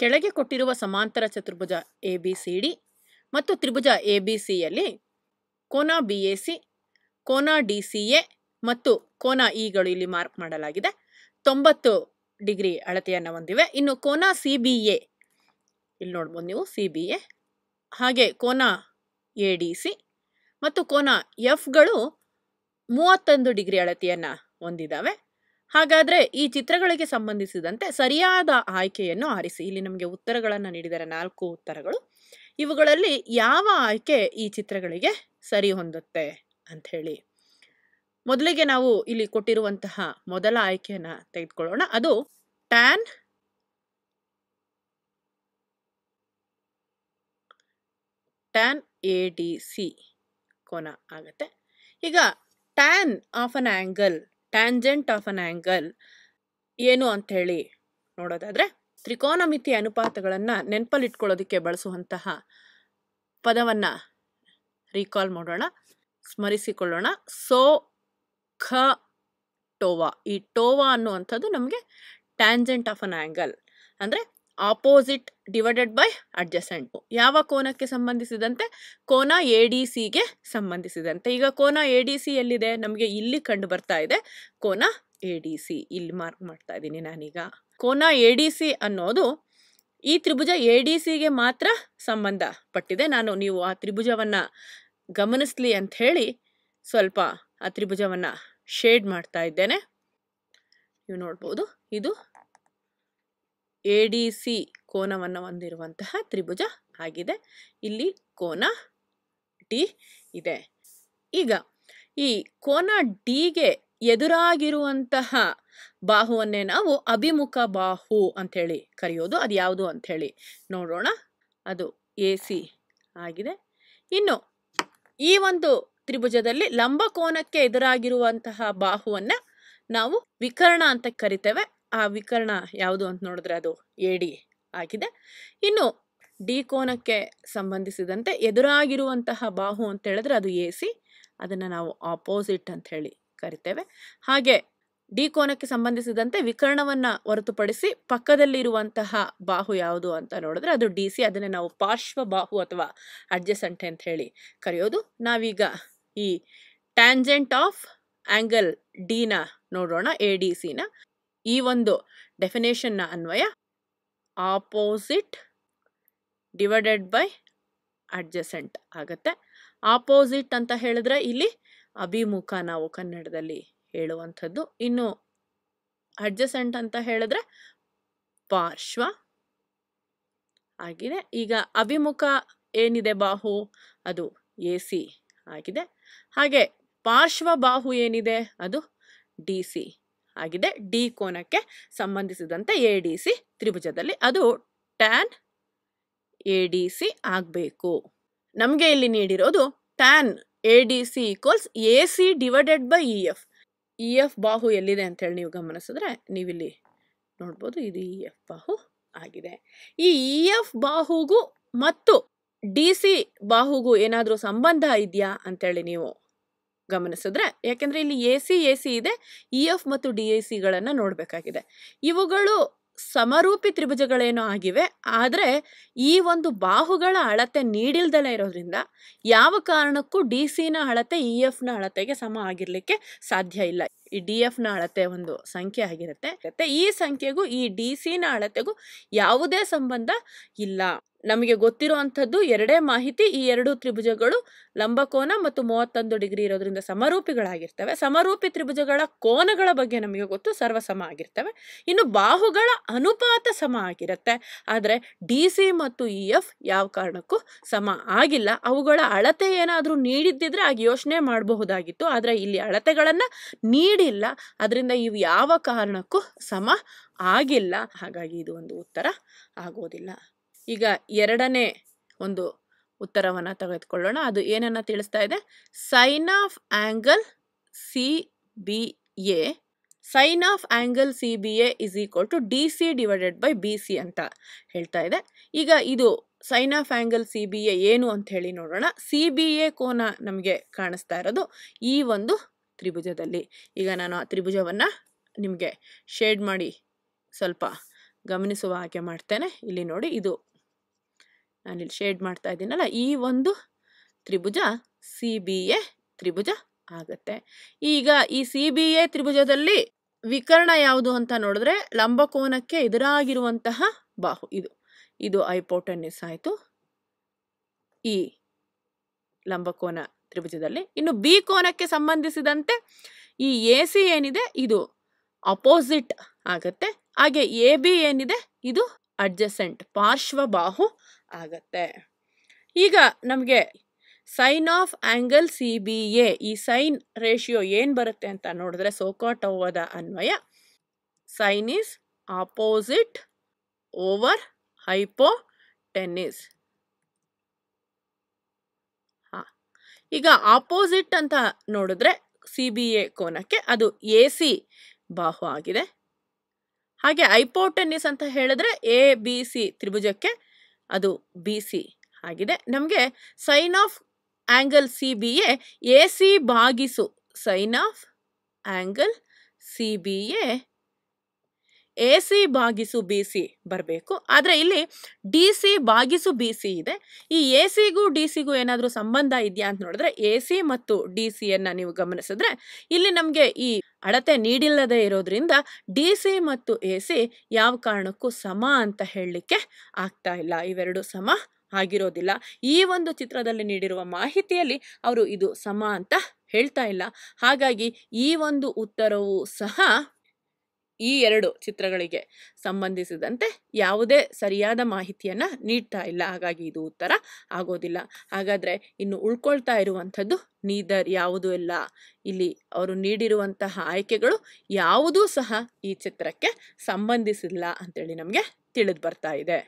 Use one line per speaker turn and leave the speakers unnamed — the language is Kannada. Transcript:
ಕೆಳಗೆ ಕೊಟ್ಟಿರುವ ಸಮಾಂತರ ಚತುರ್ಭುಜ ಎ ಬಿ ಸಿ ಡಿ ಮತ್ತು ತ್ರಿಭುಜ ಎ ಬಿ ಸಿಯಲ್ಲಿ ಕೋನ ಬಿ ಎ ಸಿ ಕೋನ ಡಿ ಸಿ ಎ ಮತ್ತು ಕೋನ ಇಗಳು e ಇಲ್ಲಿ ಮಾರ್ಕ್ ಮಾಡಲಾಗಿದೆ ತೊಂಬತ್ತು ಡಿಗ್ರಿ ಅಳತೆಯನ್ನು ಹೊಂದಿವೆ ಇನ್ನು ಕೋನ ಸಿ ಬಿ ಎ ಇಲ್ಲಿ ನೋಡ್ಬೋದು ನೀವು ಸಿ ಬಿ ಎ ಹಾಗೆ ಕೋನ ಎ ಡಿ ಸಿ ಮತ್ತು ಕೋನ ಎಫ್ಗಳು ಮೂವತ್ತೊಂದು ಡಿಗ್ರಿ ಅಳತೆಯನ್ನು ಹೊಂದಿದ್ದಾವೆ ಹಾಗಾದ್ರೆ ಈ ಚಿತ್ರಗಳಿಗೆ ಸಂಬಂಧಿಸಿದಂತೆ ಸರಿಯಾದ ಆಯ್ಕೆಯನ್ನು ಆರಿಸಿ ಇಲ್ಲಿ ನಮಗೆ ಉತ್ತರಗಳನ್ನು ನೀಡಿದರೆ ನಾಲ್ಕು ಉತ್ತರಗಳು ಇವುಗಳಲ್ಲಿ ಯಾವ ಆಯ್ಕೆ ಈ ಚಿತ್ರಗಳಿಗೆ ಸರಿ ಹೊಂದುತ್ತೆ ಹೇಳಿ ಮೊದಲಿಗೆ ನಾವು ಇಲ್ಲಿ ಕೊಟ್ಟಿರುವಂತಹ ಮೊದಲ ಆಯ್ಕೆಯನ್ನು ತೆಗೆದುಕೊಳ್ಳೋಣ ಅದು tan tan A D C ಕೋನ ಆಗುತ್ತೆ ಈಗ tan of an angle tangent of an angle ಏನು ಅಂಥೇಳಿ ನೋಡೋದಾದರೆ ತ್ರಿಕೋನಮಿತಿ ಅನುಪಾತಗಳನ್ನು ನೆನಪಲ್ಲಿಟ್ಕೊಳ್ಳೋದಕ್ಕೆ ಬಳಸುವಂತಹ ಪದವನ್ನು ರೀಕಾಲ್ ಮಾಡೋಣ ಸ್ಮರಿಸಿಕೊಳ್ಳೋಣ ಸೋ ಖ ಟೋವಾ ಈ ಟೋವಾ ಅನ್ನುವಂಥದ್ದು ನಮಗೆ ಟ್ಯಾಂಜೆಂಟ್ ಆಫ್ ಅನ್ ಆ್ಯಂಗಲ್ ಅಂದರೆ ಆಪೋಸಿಟ್ ಡಿವೈಡೆಡ್ ಬೈ ಅಡ್ಜಸೆಂಟ್ ಯಾವ ಕೋನಕ್ಕೆ ಸಂಬಂಧಿಸಿದಂತೆ ಕೋನ ಎ ಡಿ ಸಿಗೆ ಸಂಬಂಧಿಸಿದಂತೆ ಈಗ ಕೋನ ಎ ಡಿ ಸಿ ಎಲ್ಲಿದೆ ನಮಗೆ ಇಲ್ಲಿ ಕಂಡು ಬರ್ತಾ ಇದೆ ಕೋನ ಎ ಡಿ ಸಿ ಇಲ್ಲಿ ಮಾರ್ಕ್ ಮಾಡ್ತಾ ಇದ್ದೀನಿ ನಾನೀಗ ಕೋನ ಎ ಡಿ ಸಿ ಅನ್ನೋದು ಈ ತ್ರಿಭುಜ ಎ ಡಿ ಸಿಗೆ ಮಾತ್ರ ಸಂಬಂಧ ಪಟ್ಟಿದೆ ನಾನು ನೀವು ಆ ತ್ರಿಭುಜವನ್ನು ಗಮನಿಸ್ಲಿ ಅಂತ ಹೇಳಿ ಸ್ವಲ್ಪ ಆ ತ್ರಿಭುಜವನ್ನು ಶೇಡ್ ಮಾಡ್ತಾ ಇದ್ದೇನೆ ನೀವು ನೋಡ್ಬೋದು ಇದು ಎ ಡಿ ಸಿ ಕೋನವನ್ನು ಹೊಂದಿರುವಂತಹ ತ್ರಿಭುಜ ಆಗಿದೆ ಇಲ್ಲಿ ಕೋನ ಡಿ ಇದೆ ಈಗ ಈ ಕೋನ ಡಿಗೆ ಎದುರಾಗಿರುವಂತಹ ಬಾಹುವನ್ನೇ ನಾವು ಅಭಿಮುಖ ಬಾಹು ಅಂಥೇಳಿ ಕರೆಯೋದು ಅದು ಯಾವುದು ಅಂಥೇಳಿ ನೋಡೋಣ ಅದು ಎ ಸಿ ಆಗಿದೆ ಇನ್ನು ಈ ಒಂದು ತ್ರಿಭುಜದಲ್ಲಿ ಲಂಬಕೋನಕ್ಕೆ ಎದುರಾಗಿರುವಂತಹ ಬಾಹುವನ್ನು ನಾವು ವಿಕರ್ಣ ಅಂತ ಕರಿತೇವೆ ಆ ವಿಕರ್ಣ ಯಾವುದು ಅಂತ ನೋಡಿದ್ರೆ ಅದು ಎ ಡಿ ಆಗಿದೆ ಇನ್ನು ಡಿ ಕೋನಕ್ಕೆ ಸಂಬಂಧಿಸಿದಂತೆ ಎದುರಾಗಿರುವಂತಹ ಬಾಹು ಅಂತ ಹೇಳಿದ್ರೆ ಅದು ಎ ಸಿ ಅದನ್ನು ನಾವು ಆಪೋಸಿಟ್ ಅಂತ ಹೇಳಿ ಕರಿತೇವೆ ಹಾಗೆ ಡಿ ಕೋನಕ್ಕೆ ಸಂಬಂಧಿಸಿದಂತೆ ವಿಕರ್ಣವನ್ನು ಹೊರತುಪಡಿಸಿ ಪಕ್ಕದಲ್ಲಿರುವಂತಹ ಬಾಹು ಯಾವುದು ಅಂತ ನೋಡಿದ್ರೆ ಅದು ಡಿ ಸಿ ಅದನ್ನೇ ನಾವು ಪಾರ್ಶ್ವ ಬಾಹು ಅಥವಾ ಅಡ್ಜಸಂಟೆ ಅಂತ ಹೇಳಿ ಕರೆಯೋದು ನಾವೀಗ ಈ ಟ್ಯಾಂಜೆಂಟ್ ಆಫ್ ಆ್ಯಂಗಲ್ ಡಿನ ನೋಡೋಣ ಎ ಡಿ ಸಿನ ಈ ಒಂದು ಡೆಫಿನೇಷನ್ನ ಅನ್ವಯ ಆಪೋಸಿಟ್ ಡಿವೈಡೆಡ್ ಬೈ ಅಡ್ಜಸೆಂಟ್ ಆಗುತ್ತೆ ಆಪೋಸಿಟ್ ಅಂತ ಹೇಳಿದ್ರೆ ಇಲ್ಲಿ ಅಭಿಮುಖ ನಾವು ಕನ್ನಡದಲ್ಲಿ ಹೇಳುವಂಥದ್ದು ಇನ್ನು ಅಡ್ಜಸೆಂಟ್ ಅಂತ ಹೇಳಿದ್ರೆ ಪಾರ್ಶ್ವ ಆಗಿದೆ ಈಗ ಅಭಿಮುಖ ಏನಿದೆ ಬಾಹು ಅದು ಎ ಸಿ ಆಗಿದೆ ಹಾಗೆ ಪಾರ್ಶ್ವ ಬಾಹು ಏನಿದೆ ಅದು ಡಿ ಸಿ ಆಗಿದೆ ಡಿ ಕೋನಕ್ಕೆ ಸಂಬಂಧಿಸಿದಂತೆ ಎ ಡಿ ಸಿ ತ್ರಿಭುಜದಲ್ಲಿ ಅದು ಟ್ಯಾನ್ ಎ ಡಿ ಸಿ ಆಗಬೇಕು ನಮಗೆ ಇಲ್ಲಿ ನೀಡಿರೋದು tan A D C equals A C divided by E F E F ಬಾಹು ಎಲ್ಲಿದೆ ಅಂತ ನೀವು ಗಮನಿಸಿದ್ರೆ ನೀವಿಲ್ಲಿ ನೋಡ್ಬೋದು ಇದು ಇ e ಎಫ್ ಬಾಹು ಆಗಿದೆ ಈ ಇ e ಎಫ್ ಬಾಹುಗೂ ಮತ್ತು ಡಿ ಸಿ ಬಾಹುಗೂ ಏನಾದರೂ ಸಂಬಂಧ ಇದೆಯಾ ಅಂತೇಳಿ ನೀವು ಗಮನಿಸಿದ್ರೆ ಯಾಕೆಂದರೆ ಇಲ್ಲಿ ಎ ಸಿ ಎ ಸಿ ಇದೆ ಇ ಎಫ್ ಮತ್ತು ಡಿ ಎ ಸಿಗಳನ್ನು ನೋಡಬೇಕಾಗಿದೆ ಇವುಗಳು ಸಮರೂಪಿ ತ್ರಿಭುಜಗಳೇನೋ ಆಗಿವೆ ಆದರೆ ಈ ಒಂದು ಬಾಹುಗಳ ಅಳತೆ ನೀಡಿಲ್ದಲೇ ಇರೋದ್ರಿಂದ ಯಾವ ಕಾರಣಕ್ಕೂ ಡಿ ಸಿನ ಅಳತೆ ಇ ಎಫ್ನ ಅಳತೆಗೆ ಸಮ ಆಗಿರಲಿಕ್ಕೆ ಸಾಧ್ಯ ಇಲ್ಲ ಈ ಡಿ ಎಫ್ನ ಅಳತೆ ಒಂದು ಸಂಖ್ಯೆ ಆಗಿರುತ್ತೆ ಮತ್ತೆ ಈ ಸಂಖ್ಯೆಗೂ ಈ ಡಿ ಸಿನ ಅಳತೆಗೂ ಯಾವುದೇ ಸಂಬಂಧ ಇಲ್ಲ ನಮಗೆ ಗೊತ್ತಿರುವಂಥದ್ದು ಎರಡೇ ಮಾಹಿತಿ ಈ ಎರಡು ತ್ರಿಭುಜಗಳು ಲಂಬಕೋನ ಮತ್ತು ಮೂವತ್ತೊಂದು ಡಿಗ್ರಿ ಇರೋದ್ರಿಂದ ಸಮರೂಪಿಗಳಾಗಿರ್ತವೆ ಸಮರೂಪಿ ತ್ರಿಭುಜಗಳ ಕೋನಗಳ ಬಗ್ಗೆ ನಮಗೆ ಗೊತ್ತು ಸರ್ವಸಮ ಆಗಿರ್ತವೆ ಇನ್ನು ಬಾಹುಗಳ ಅನುಪಾತ ಸಮ ಆಗಿರುತ್ತೆ ಆದರೆ ಡಿ ಸಿ ಮತ್ತು ಇ ಎಫ್ ಯಾವ ಕಾರಣಕ್ಕೂ ಸಮ ಆಗಿಲ್ಲ ಅವುಗಳ ಅಳತೆ ಏನಾದರೂ ನೀಡಿದ್ದಿದ್ರೆ ಆಗ ಯೋಚನೆ ಮಾಡಬಹುದಾಗಿತ್ತು ಆದರೆ ಇಲ್ಲಿ ಅಳತೆಗಳನ್ನು ನೀಡಿ ಇಲ್ಲ ಅದರಿಂದ ಇವು ಯಾವ ಕಾರಣಕ್ಕೂ ಸಮ ಆಗಿಲ್ಲ ಹಾಗಾಗಿ ಇದು ಒಂದು ಉತ್ತರ ಆಗೋದಿಲ್ಲ ಈಗ ಎರಡನೇ ಒಂದು ಉತ್ತರವನ್ನು ತೆಗೆದುಕೊಳ್ಳೋಣ ಅದು ಏನನ್ನ ತಿಳಿಸ್ತಾ ಇದೆ sine of angle C B A sine of angle C B A is equal to D C divided by B C ಅಂತ ಹೇಳ್ತಾ ಇದೆ ಈಗ ಇದು sine of angle C B A ಏನು ಅಂತ ಹೇಳಿ ನೋಡೋಣ ಸಿ ಬಿ ಎ ಕೋನ ನಮಗೆ ಕಾಣಿಸ್ತಾ ಇರೋದು ಈ ಒಂದು ತ್ರಿಭುಜದಲ್ಲಿ ಈಗ ನಾನು ಆ ತ್ರಿಭುಜವನ್ನು ನಿಮಗೆ ಶೇಡ್ ಮಾಡಿ ಸ್ವಲ್ಪ ಗಮನಿಸುವ ಹಾಗೆ ಮಾಡ್ತೇನೆ ಇಲ್ಲಿ ನೋಡಿ ಇದು ನಾನಿಲ್ಲಿ ಶೇಡ್ ಮಾಡ್ತಾ ಇದ್ದೀನಲ್ಲ ಈ ಒಂದು ತ್ರಿಭುಜ ಸಿ ಬಿ ಎ ತ್ರಿಭುಜ ಆಗುತ್ತೆ ಈಗ ಈ ಸಿ ಬಿ ಎ ತ್ರಿಭುಜದಲ್ಲಿ ವಿಕರ್ಣ ಯಾವುದು ಅಂತ ನೋಡಿದ್ರೆ ಲಂಬಕೋನಕ್ಕೆ ಎದುರಾಗಿರುವಂತಹ ಬಾಹು ಇದು ಇದು ಐಪೋಟನ್ನಿಸ್ ಆಯಿತು ಈ ಲಂಬಕೋನ ತ್ರಿಭುಜದಲ್ಲಿ ಇನ್ನು ಬಿ ಕೋನಕ್ಕೆ ಸಂಬಂಧಿಸಿದಂತೆ ಈ ಎ ಸಿ ಏನಿದೆ ಇದು ಅಪೋಸಿಟ್ ಆಗತ್ತೆ ಹಾಗೆ ಎ ಬಿ ಏನಿದೆ ಇದು ಅಡ್ಜಸೆಂಟ್ ಪಾರ್ಶ್ವಬಾಹು ಆಗತ್ತೆ ಈಗ ನಮಗೆ sine of angle C B A ಈ ಸೈನ್ ರೇಷಿಯೋ ಏನು ಬರುತ್ತೆ ಅಂತ ನೋಡಿದ್ರೆ ಸೋಕಾಟೋವದ ಅನ್ವಯ sine is opposite over hypotenuse ಈಗ ಆಪೋಸಿಟ್ ಅಂತ ನೋಡಿದ್ರೆ ಸಿ ಬಿ ಎ ಕೋನಕ್ಕೆ ಅದು ಎ ಸಿ ಬಾಹು ಆಗಿದೆ ಹಾಗೆ ಐಪೋಟೆನ್ನಿಸ್ ಅಂತ ಹೇಳಿದ್ರೆ ಎ ಬಿ ಸಿ ತ್ರಿಭುಜಕ್ಕೆ ಅದು ಬಿ ಸಿ ಆಗಿದೆ ನಮಗೆ sine of angle C B A A C ಬಾಗಿಸು sine of angle C B A A C ಬಾಗಿಸು ಬಿ ಸಿ ಬರಬೇಕು ಆದರೆ ಇಲ್ಲಿ ಡಿ ಸಿ ಬಾಗಿಸು ಬಿ ಸಿ ಇದೆ ಈ ಎ ಸಿಗೂ ಡಿ ಸಿಗೂ ಏನಾದರೂ ಸಂಬಂಧ ಇದೆಯಾ ಅಂತ ನೋಡಿದ್ರೆ ಎ ಸಿ ಮತ್ತು ಡಿ ಸಿಯನ್ನು ನೀವು ಗಮನಿಸಿದ್ರೆ ಇಲ್ಲಿ ನಮಗೆ ಈ ಅಳತೆ ನೀಡಿಲ್ಲದೆ ಇರೋದ್ರಿಂದ ಡಿ ಸಿ ಮತ್ತು ಎ ಸಿ ಯಾವ ಕಾರಣಕ್ಕೂ ಸಮ ಅಂತ ಹೇಳಲಿಕ್ಕೆ ಆಗ್ತಾ ಇಲ್ಲ ಇವೆರಡು ಸಮ ಆಗಿರೋದಿಲ್ಲ ಈ ಒಂದು ಚಿತ್ರದಲ್ಲಿ ನೀಡಿರುವ ಮಾಹಿತಿಯಲ್ಲಿ ಅವರು ಇದು ಸಮ ಅಂತ ಹೇಳ್ತಾ ಇಲ್ಲ ಹಾಗಾಗಿ ಈ ಒಂದು ಉತ್ತರವು ಸಹ ಈ ಎರಡು ಚಿತ್ರಗಳಿಗೆ ಸಂಬಂಧಿಸಿದಂತೆ ಯಾವುದೇ ಸರಿಯಾದ ಮಾಹಿತಿಯನ್ನು ನೀಡ್ತಾ ಇಲ್ಲ ಹಾಗಾಗಿ ಇದು ಉತ್ತರ ಆಗೋದಿಲ್ಲ ಹಾಗಾದರೆ ಇನ್ನು ಉಳ್ಕೊಳ್ತಾ ಇರುವಂಥದ್ದು ನೀದರ್ ಯಾವುದು ಇಲ್ಲ ಇಲ್ಲಿ ಅವರು ನೀಡಿರುವಂತಹ ಆಯ್ಕೆಗಳು ಯಾವುದೂ ಸಹ ಈ ಚಿತ್ರಕ್ಕೆ ಸಂಬಂಧಿಸಿಲ್ಲ ಅಂತೇಳಿ ನಮಗೆ ತಿಳಿದು ಬರ್ತಾ ಇದೆ